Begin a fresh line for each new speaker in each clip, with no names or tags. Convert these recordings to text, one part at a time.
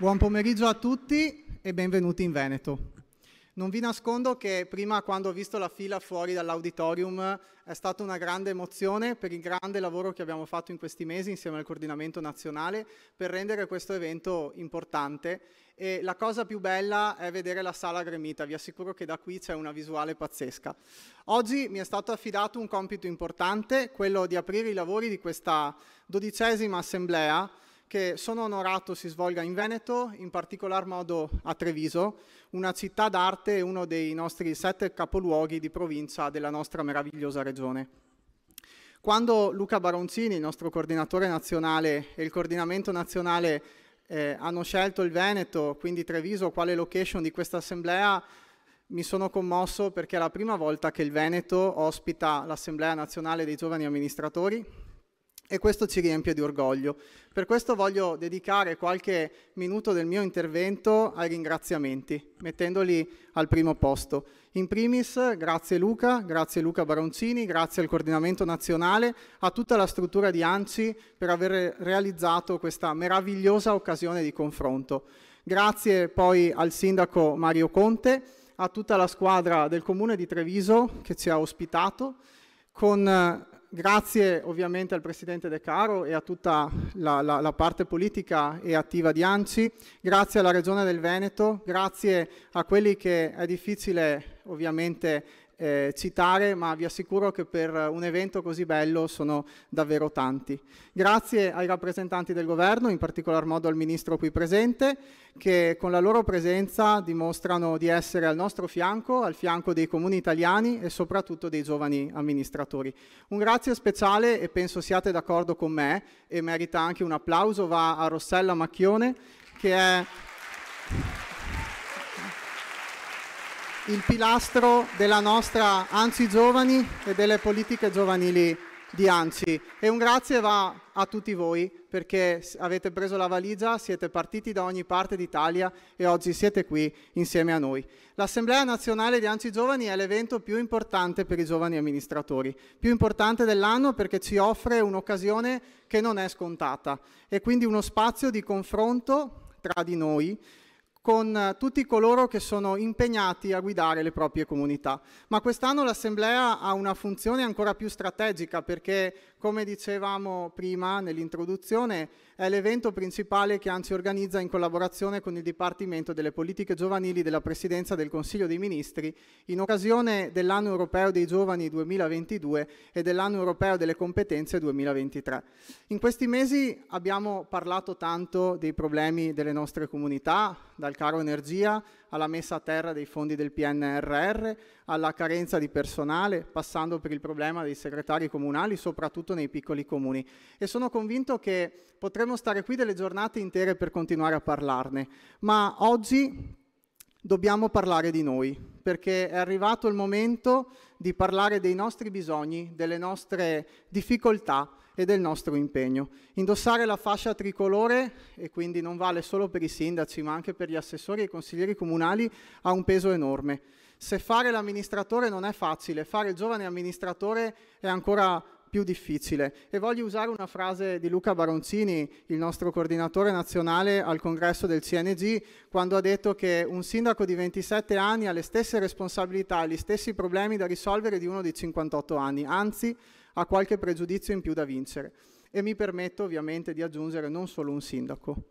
Buon pomeriggio a tutti e benvenuti in Veneto. Non vi nascondo che prima quando ho visto la fila fuori dall'auditorium è stata una grande emozione per il grande lavoro che abbiamo fatto in questi mesi insieme al coordinamento nazionale per rendere questo evento importante e la cosa più bella è vedere la sala gremita, vi assicuro che da qui c'è una visuale pazzesca. Oggi mi è stato affidato un compito importante, quello di aprire i lavori di questa dodicesima assemblea che sono onorato si svolga in Veneto, in particolar modo a Treviso, una città d'arte e uno dei nostri sette capoluoghi di provincia della nostra meravigliosa regione. Quando Luca Baroncini, il nostro coordinatore nazionale e il coordinamento nazionale eh, hanno scelto il Veneto, quindi Treviso, quale location di questa assemblea, mi sono commosso perché è la prima volta che il Veneto ospita l'Assemblea Nazionale dei Giovani Amministratori e questo ci riempie di orgoglio. Per questo voglio dedicare qualche minuto del mio intervento ai ringraziamenti, mettendoli al primo posto. In primis grazie Luca, grazie Luca Baroncini, grazie al coordinamento nazionale, a tutta la struttura di ANCI per aver realizzato questa meravigliosa occasione di confronto. Grazie poi al sindaco Mario Conte, a tutta la squadra del comune di Treviso che ci ha ospitato con grazie ovviamente al Presidente De Caro e a tutta la, la, la, parte politica e attiva di ANCI, grazie alla Regione del Veneto, grazie a quelli che è difficile ovviamente eh, citare, ma vi assicuro che per un evento così bello sono davvero tanti. Grazie ai rappresentanti del governo, in particolar modo al ministro qui presente, che con la loro presenza dimostrano di essere al nostro fianco, al fianco dei comuni italiani e soprattutto dei giovani amministratori. Un grazie speciale e penso siate d'accordo con me e merita anche un applauso va a Rossella Macchione che è il pilastro della nostra Anzi Giovani e delle politiche giovanili di Anzi. E un grazie va a tutti voi perché avete preso la valigia, siete partiti da ogni parte d'Italia e oggi siete qui insieme a noi. L'Assemblea nazionale di Anzi Giovani è l'evento più importante per i giovani amministratori, più importante dell'anno perché ci offre un'occasione che non è scontata e quindi uno spazio di confronto tra di noi con eh, tutti coloro che sono impegnati a guidare le proprie comunità. Ma quest'anno l'Assemblea ha una funzione ancora più strategica perché, come dicevamo prima nell'introduzione, è l'evento principale che anzi organizza in collaborazione con il Dipartimento delle Politiche Giovanili della Presidenza del Consiglio dei Ministri in occasione dell'Anno Europeo dei Giovani 2022 e dell'Anno Europeo delle Competenze 2023. In questi mesi abbiamo parlato tanto dei problemi delle nostre comunità, dal caro energia alla messa a terra dei fondi del PNRR, alla carenza di personale, passando per il problema dei segretari comunali, soprattutto nei piccoli comuni. E sono convinto che potremmo stare qui delle giornate intere per continuare a parlarne, ma oggi dobbiamo parlare di noi, perché è arrivato il momento di parlare dei nostri bisogni, delle nostre difficoltà e del nostro impegno. Indossare la fascia tricolore, e quindi non vale solo per i sindaci, ma anche per gli assessori e i consiglieri comunali, ha un peso enorme. Se fare l'amministratore non è facile, fare il giovane amministratore è ancora più difficile. E voglio usare una frase di Luca Baroncini, il nostro coordinatore nazionale al congresso del CNG, quando ha detto che un sindaco di 27 anni ha le stesse responsabilità e gli stessi problemi da risolvere di uno di 58 anni, anzi ha qualche pregiudizio in più da vincere. E mi permetto ovviamente di aggiungere non solo un sindaco.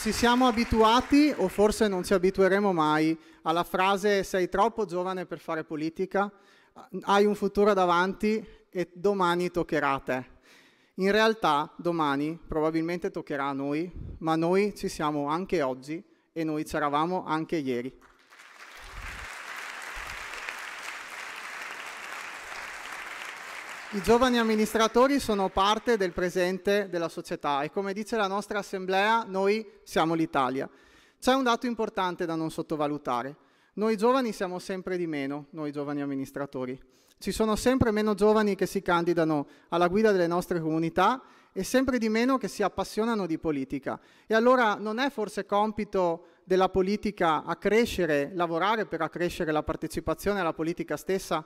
Ci siamo abituati, o forse non ci abitueremo mai, alla frase sei troppo giovane per fare politica, hai un futuro davanti e domani toccherà a te. In realtà domani probabilmente toccherà a noi, ma noi ci siamo anche oggi e noi c'eravamo anche ieri. I giovani amministratori sono parte del presente della società e come dice la nostra assemblea noi siamo l'Italia. C'è un dato importante da non sottovalutare. Noi giovani siamo sempre di meno, noi giovani amministratori. Ci sono sempre meno giovani che si candidano alla guida delle nostre comunità e sempre di meno che si appassionano di politica. E allora non è forse compito della politica accrescere, lavorare per accrescere la partecipazione alla politica stessa?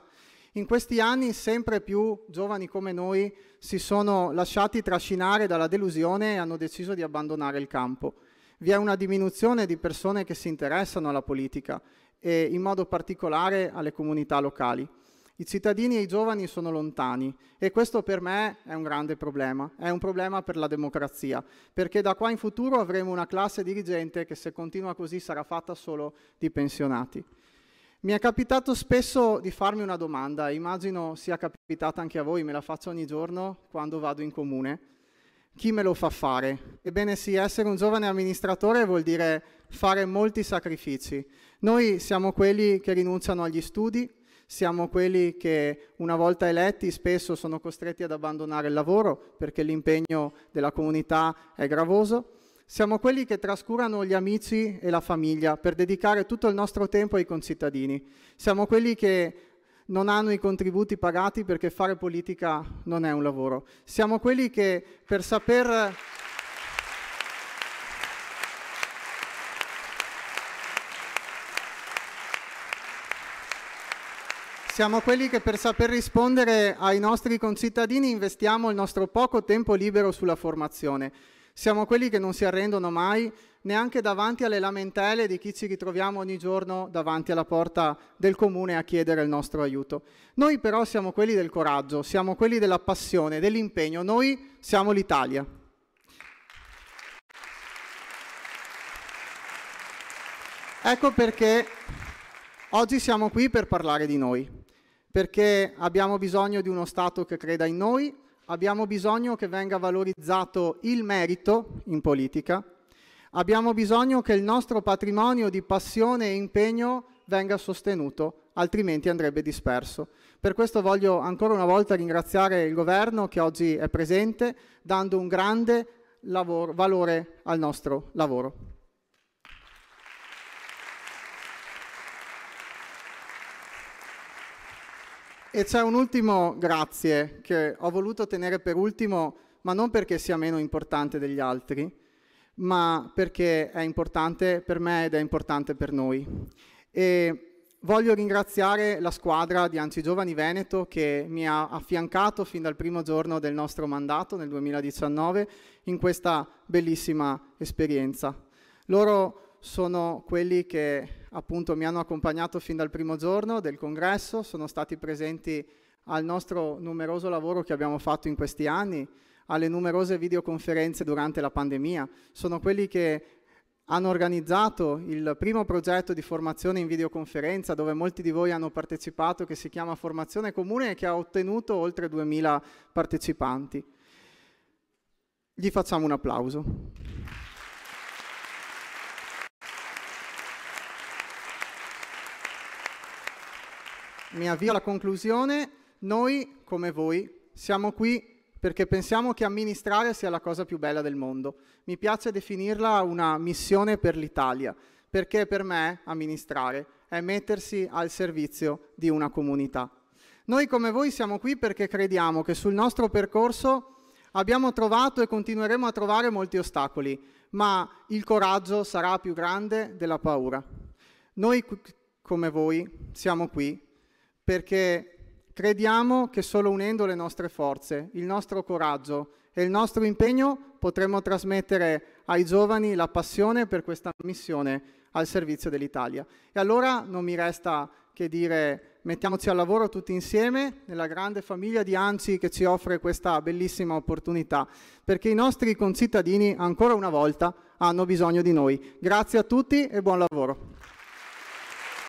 In questi anni sempre più giovani come noi si sono lasciati trascinare dalla delusione e hanno deciso di abbandonare il campo. Vi è una diminuzione di persone che si interessano alla politica e in modo particolare alle comunità locali. I cittadini e i giovani sono lontani e questo per me è un grande problema, è un problema per la democrazia, perché da qua in futuro avremo una classe dirigente che se continua così sarà fatta solo di pensionati. Mi è capitato spesso di farmi una domanda, immagino sia capitata anche a voi, me la faccio ogni giorno quando vado in comune. Chi me lo fa fare? Ebbene sì, essere un giovane amministratore vuol dire fare molti sacrifici. Noi siamo quelli che rinunciano agli studi, siamo quelli che una volta eletti spesso sono costretti ad abbandonare il lavoro perché l'impegno della comunità è gravoso. Siamo quelli che trascurano gli amici e la famiglia per dedicare tutto il nostro tempo ai concittadini. Siamo quelli che non hanno i contributi pagati perché fare politica non è un lavoro. Siamo quelli che per saper... Siamo quelli che per saper rispondere ai nostri concittadini investiamo il nostro poco tempo libero sulla formazione. Siamo quelli che non si arrendono mai neanche davanti alle lamentele di chi ci ritroviamo ogni giorno davanti alla porta del comune a chiedere il nostro aiuto. Noi però siamo quelli del coraggio, siamo quelli della passione, dell'impegno, noi siamo l'Italia. Ecco perché oggi siamo qui per parlare di noi perché abbiamo bisogno di uno Stato che creda in noi, abbiamo bisogno che venga valorizzato il merito in politica, abbiamo bisogno che il nostro patrimonio di passione e impegno venga sostenuto, altrimenti andrebbe disperso. Per questo voglio ancora una volta ringraziare il governo che oggi è presente, dando un grande lavoro, valore al nostro lavoro. E c'è un ultimo grazie che ho voluto tenere per ultimo, ma non perché sia meno importante degli altri, ma perché è importante per me ed è importante per noi. E voglio ringraziare la squadra di Anci Giovani Veneto che mi ha affiancato fin dal primo giorno del nostro mandato nel 2019 in questa bellissima esperienza. Loro sono quelli che appunto mi hanno accompagnato fin dal primo giorno del congresso, sono stati presenti al nostro numeroso lavoro che abbiamo fatto in questi anni, alle numerose videoconferenze durante la pandemia, sono quelli che hanno organizzato il primo progetto di formazione in videoconferenza dove molti di voi hanno partecipato che si chiama Formazione Comune e che ha ottenuto oltre 2000 partecipanti. Gli facciamo un applauso. mi avvio alla conclusione, noi come voi siamo qui perché pensiamo che amministrare sia la cosa più bella del mondo. Mi piace definirla una missione per l'Italia, perché per me amministrare è mettersi al servizio di una comunità. Noi come voi siamo qui perché crediamo che sul nostro percorso abbiamo trovato e continueremo a trovare molti ostacoli, ma il coraggio sarà più grande della paura. Noi come voi siamo qui perché crediamo che solo unendo le nostre forze, il nostro coraggio e il nostro impegno potremo trasmettere ai giovani la passione per questa missione al servizio dell'Italia. E allora non mi resta che dire mettiamoci al lavoro tutti insieme nella grande famiglia di Anci che ci offre questa bellissima opportunità, perché i nostri concittadini ancora una volta hanno bisogno di noi. Grazie a tutti e buon lavoro.